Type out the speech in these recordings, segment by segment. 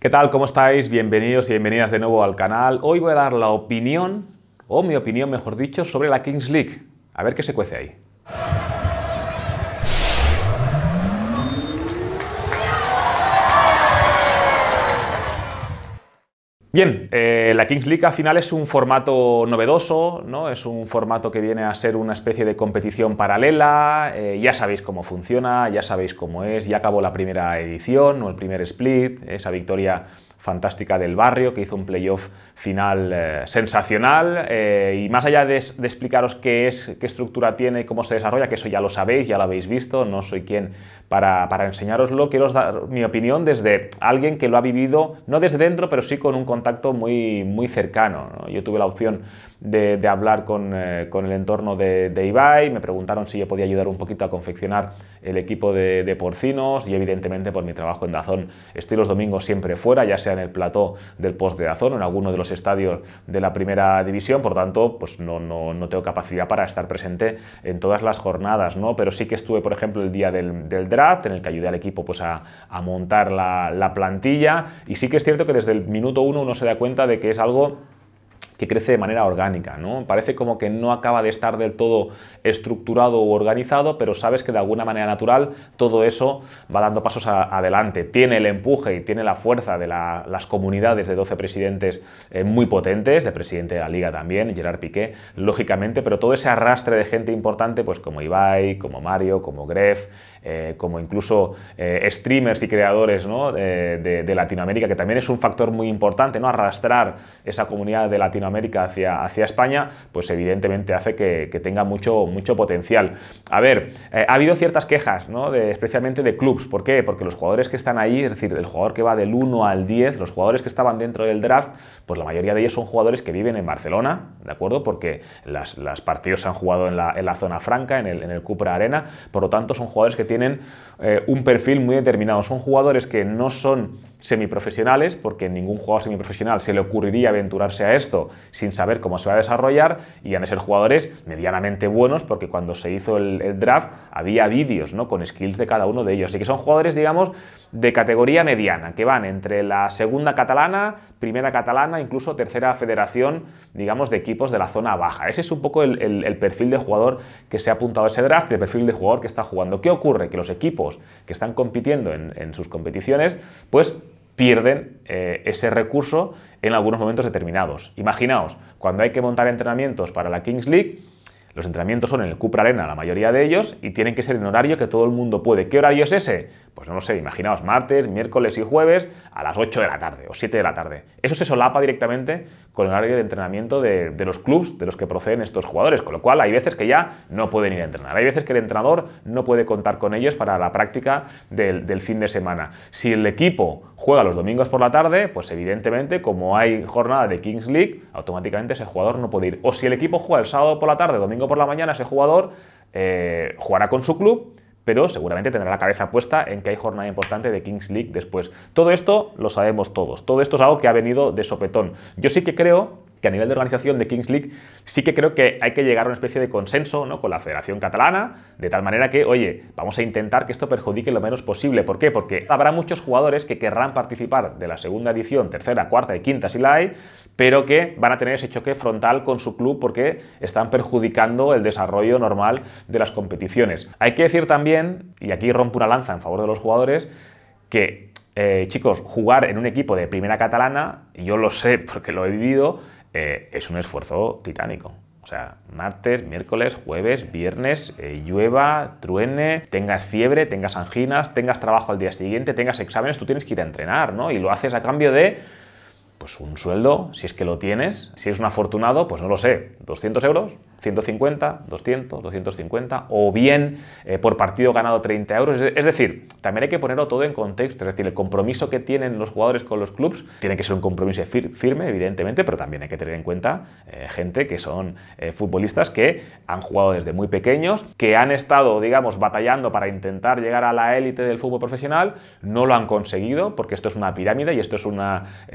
¿Qué tal? ¿Cómo estáis? Bienvenidos y bienvenidas de nuevo al canal. Hoy voy a dar la opinión, o mi opinión mejor dicho, sobre la Kings League. A ver qué se cuece ahí. Bien, eh, la Kings League al final es un formato novedoso, ¿no? Es un formato que viene a ser una especie de competición paralela. Eh, ya sabéis cómo funciona, ya sabéis cómo es, ya acabó la primera edición o el primer split, esa victoria fantástica del barrio que hizo un playoff final eh, sensacional eh, y más allá de, explicaros qué es, qué estructura tiene, y cómo se desarrolla, que eso ya lo sabéis, ya lo habéis visto, no soy quien para, para enseñároslo, quiero dar mi opinión desde alguien que lo ha vivido, no desde dentro, pero sí con un contacto muy, muy cercano. Yo tuve la opción de, hablar con, eh, con, el entorno de, de, Ibai, me preguntaron si yo podía ayudar un poquito a confeccionar el equipo de, de porcinos y evidentemente por mi trabajo en Dazón estoy los domingos siempre fuera, ya sea en el plató del post de Dazón o en alguno de los estadios de la primera división, por tanto, pues no, no, no tengo capacidad para estar presente en todas las jornadas, ¿no? Pero sí que estuve, por ejemplo, el día del, draft, en el que ayudé al equipo pues, a, montar la, la plantilla, y sí que es cierto que desde el minuto uno uno se da cuenta de que es algo que crece de manera orgánica, ¿no? Parece como que no acaba de estar del todo estructurado o organizado, pero sabes que de alguna manera natural todo eso va dando pasos adelante. Tiene el empuje y tiene la fuerza de las comunidades de 12 presidentes eh, muy potentes, el presidente de la Liga también, Gerard Piqué, lógicamente, pero todo ese arrastre de gente importante, pues como Ibai, como Mario, como Gref, eh, como incluso eh, streamers y creadores eh, de, Latinoamérica, que también es un factor muy importante, ¿no? arrastrar esa comunidad de Latinoamérica hacia, hacia España, pues evidentemente hace que, tenga mucho, mucho potencial. A ver, ha habido ciertas quejas, especialmente de clubs, ¿por qué? Porque los jugadores que están ahí, es decir, el jugador que va del 1 al 10, los jugadores que estaban dentro del draft, pues la mayoría de ellos son jugadores que viven en Barcelona, ¿de acuerdo? Porque las, partidos se han jugado en la, zona franca, en el, en el Cupra Arena, por lo tanto son jugadores que tienen eh, un perfil muy determinado. Son jugadores que no son semiprofesionales, porque ningún jugador semiprofesional se le ocurriría aventurarse a esto sin saber cómo se va a desarrollar, y han de ser jugadores medianamente buenos, porque cuando se hizo el, el draft había vídeos ¿no? con skills de cada uno de ellos. Así que son jugadores, digamos, de categoría mediana, que van entre la segunda catalana, primera catalana, incluso tercera federación, digamos, de equipos de la zona baja. Ese es un poco el, perfil de jugador que se ha apuntado a ese draft, el perfil de jugador que está jugando. ¿Qué ocurre? Que los equipos que están compitiendo en, sus competiciones, pues pierden eh, ese recurso en algunos momentos determinados. Imaginaos, cuando hay que montar entrenamientos para la Kings League, los entrenamientos son en el Cupra Arena, la mayoría de ellos, y tienen que ser en horario que todo el mundo puede. ¿Qué horario es ese? Pues no lo sé, imaginaos, martes, miércoles y jueves a las 8 de la tarde o 7 de la tarde. Eso se solapa directamente con el horario de entrenamiento de, los clubs de los que proceden estos jugadores, con lo cual hay veces que ya no pueden ir a entrenar, hay veces que el entrenador no puede contar con ellos para la práctica del fin de semana. Si el equipo juega los domingos por la tarde, pues evidentemente, como hay jornada de Kings League, automáticamente ese jugador no puede ir. O si el equipo juega el sábado por la tarde, domingo por la mañana ese jugador eh, jugará con su club, pero seguramente tendrá la cabeza puesta en que hay jornada importante de Kings League después. Todo esto lo sabemos todos, todo esto es algo que ha venido de sopetón. Yo sí que creo que a nivel de organización de Kings League sí que creo que hay que llegar a una especie de consenso con la Federación Catalana, de tal manera que, oye, vamos a intentar que esto perjudique lo menos posible. ¿Por qué? Porque habrá muchos jugadores que querrán participar de la segunda edición, tercera, cuarta y quinta si la hay, pero que van a tener ese choque frontal con su club porque están perjudicando el desarrollo normal de las competiciones. Hay que decir también, y aquí rompo una lanza en favor de los jugadores, que eh, chicos, jugar en un equipo de primera catalana, yo lo sé porque lo he vivido, eh, es un esfuerzo titánico. O sea, martes, miércoles, jueves, viernes, eh, llueva, truene, tengas fiebre, tengas anginas, tengas trabajo al día siguiente, tengas exámenes, tú tienes que ir a entrenar, ¿no? Y lo haces a cambio de pues un sueldo, si es que lo tienes, si eres un afortunado, pues no lo sé, 200 euros, 150, 200, 250, o bien eh, por partido ganado 30 euros. Es, decir, también hay que ponerlo todo en contexto, es decir, el compromiso que tienen los jugadores con los clubes tiene que ser un compromiso firme, evidentemente, pero también hay que tener en cuenta eh, gente que son eh, futbolistas que han jugado desde muy pequeños, que han estado, digamos, batallando para intentar llegar a la élite del fútbol profesional, no lo han conseguido, porque esto es una pirámide y esto es un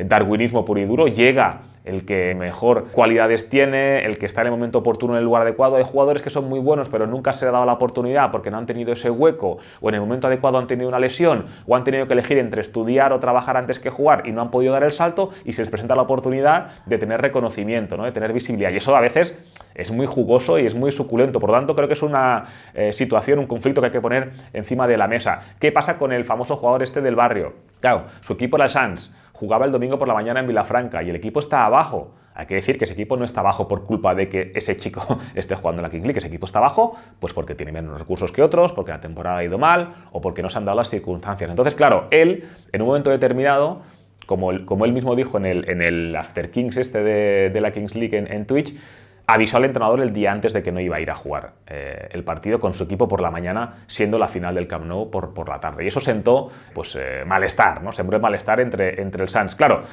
darwinismo puro y duro, llega el que mejor cualidades tiene, el que está en el momento oportuno en el lugar adecuado. Hay jugadores que son muy buenos pero nunca se ha dado la oportunidad porque no han tenido ese hueco o en el momento adecuado han tenido una lesión o han tenido que elegir entre estudiar o trabajar antes que jugar y no han podido dar el salto y se les presenta la oportunidad de tener reconocimiento, de tener visibilidad. Y eso a veces es muy jugoso y es muy suculento. Por lo tanto, creo que es una eh, situación, un conflicto que hay que poner encima de la mesa. ¿Qué pasa con el famoso jugador este del barrio? Claro, su equipo era el Sanz jugaba el domingo por la mañana en Vilafranca y el equipo está abajo. Hay que decir que ese equipo no está abajo por culpa de que ese chico esté jugando en la Kings League. Ese equipo está abajo pues porque tiene menos recursos que otros, porque la temporada ha ido mal o porque no se han dado las circunstancias. Entonces, claro, él, en un momento determinado, como, él, mismo dijo en el, After Kings este de, la Kings League en Twitch, avisó al entrenador el día antes de que no iba a ir a jugar eh, el partido con su equipo por la mañana, siendo la final del Camp Nou por, la tarde. Y eso sentó pues, eh, malestar, ¿no? Sembró malestar entre, entre el Sanz. Claro,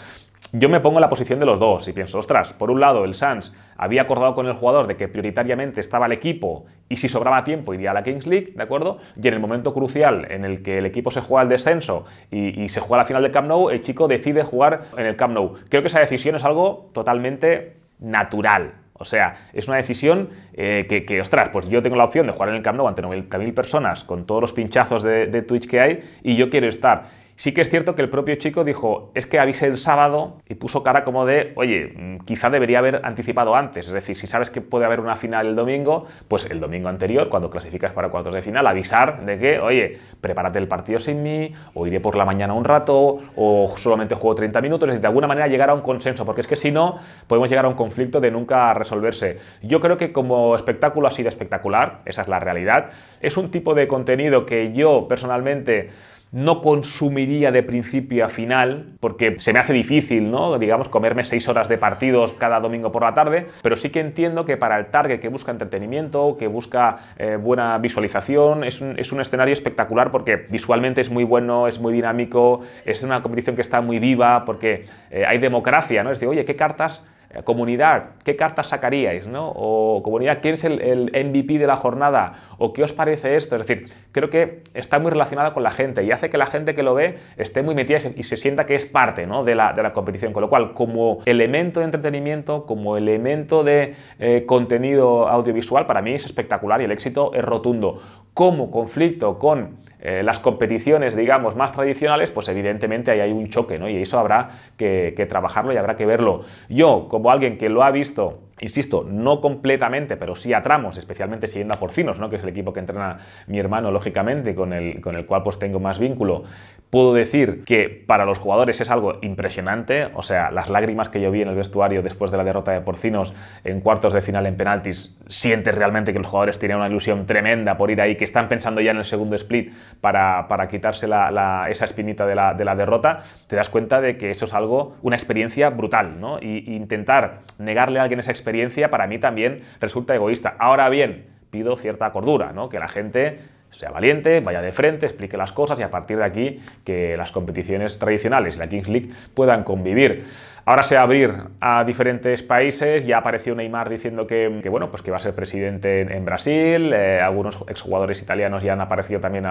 yo me pongo en la posición de los dos y pienso, ostras, por un lado el Sanz había acordado con el jugador de que prioritariamente estaba el equipo y si sobraba tiempo iría a la Kings League, ¿de acuerdo? Y en el momento crucial en el que el equipo se juega el descenso y, y se juega la final del Camp Nou, el chico decide jugar en el Camp Nou. Creo que esa decisión es algo totalmente natural, o sea, es una decisión eh, que, que, ostras, pues yo tengo la opción de jugar en el Camp Nou ante 90.000 personas con todos los pinchazos de Twitch que hay y yo quiero estar Sí que es cierto que el propio chico dijo, es que avisé el sábado y puso cara como de, oye, mm, quizá debería haber anticipado antes. Es decir, si sabes que puede haber una final el domingo, pues el domingo anterior, cuando clasificas para cuartos de final, avisar de que, oye, prepárate el partido sin mí, o iré por la mañana un rato, o solamente juego 30 minutos. Es decir, de alguna manera llegar a un consenso, porque es que si no, podemos llegar a un conflicto de nunca resolverse. Yo creo que como espectáculo ha sido espectacular, esa es la realidad. Es un tipo de contenido que yo personalmente no consumiría de principio a final, porque se me hace difícil, ¿no? Digamos, comerme seis horas de partidos cada domingo por la tarde, pero sí que entiendo que para el target que busca entretenimiento, que busca eh, buena visualización, es un, escenario espectacular porque visualmente es muy bueno, es muy dinámico, es una competición que está muy viva, porque eh, hay democracia, ¿no? Es decir, oye, ¿qué cartas eh, comunidad, ¿qué cartas sacaríais? O comunidad, ¿quién es el, MVP de la jornada? ¿O qué os parece esto? Es decir, creo que está muy relacionada con la gente y hace que la gente que lo ve esté muy metida y se, sienta que es parte de, la, competición. Con lo cual, como elemento de entretenimiento, como elemento de eh, contenido audiovisual, para mí es espectacular y el éxito es rotundo. Como conflicto con eh, las competiciones, digamos, más tradicionales, pues evidentemente ahí hay un choque, ¿no? Y eso habrá que, que trabajarlo y habrá que verlo. Yo, como alguien que lo ha visto Insisto, no completamente, pero sí a tramos, especialmente siguiendo a Porcinos, ¿no? que es el equipo que entrena mi hermano, lógicamente, con el, con el cual pues tengo más vínculo. Puedo decir que para los jugadores es algo impresionante, o sea, las lágrimas que yo vi en el vestuario después de la derrota de Porcinos en cuartos de final en penaltis, sientes realmente que los jugadores tienen una ilusión tremenda por ir ahí, que están pensando ya en el segundo split para, para quitarse esa espinita de la, derrota, te das cuenta de que eso es algo, una experiencia brutal, ¿no? intentar negarle a alguien esa experiencia para mí también resulta egoísta. Ahora bien, pido cierta cordura, Que la gente sea valiente, vaya de frente, explique las cosas y a partir de aquí que las competiciones tradicionales y la Kings League puedan convivir. Ahora se va a abrir a diferentes países, ya apareció Neymar diciendo que, bueno, pues que va a ser presidente en, Brasil, eh, algunos exjugadores italianos ya han aparecido también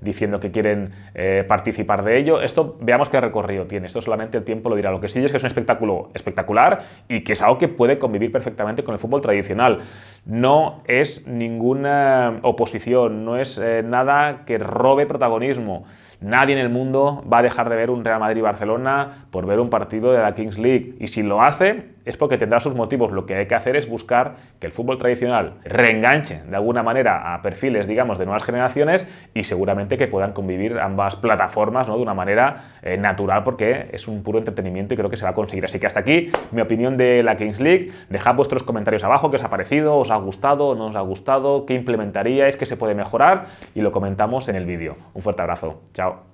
diciendo que quieren eh, participar de ello. Esto veamos qué recorrido tiene, esto solamente el tiempo lo dirá. Lo que sí es que es un espectáculo espectacular y que es algo que puede convivir perfectamente con el fútbol tradicional. No es ninguna oposición, no es eh, nada que robe protagonismo. Nadie en el mundo va a dejar de ver un Real Madrid-Barcelona por ver un partido de la Kings League. Y si lo hace, es porque tendrá sus motivos. Lo que hay que hacer es buscar que el fútbol tradicional reenganche de alguna manera a perfiles, digamos, de nuevas generaciones y seguramente que puedan convivir ambas plataformas ¿no? de una manera eh, natural porque es un puro entretenimiento y creo que se va a conseguir. Así que hasta aquí mi opinión de la Kings League. Dejad vuestros comentarios abajo, qué os ha parecido, os ha gustado, no os ha gustado, qué implementaríais, qué se puede mejorar y lo comentamos en el vídeo. Un fuerte abrazo. Chao.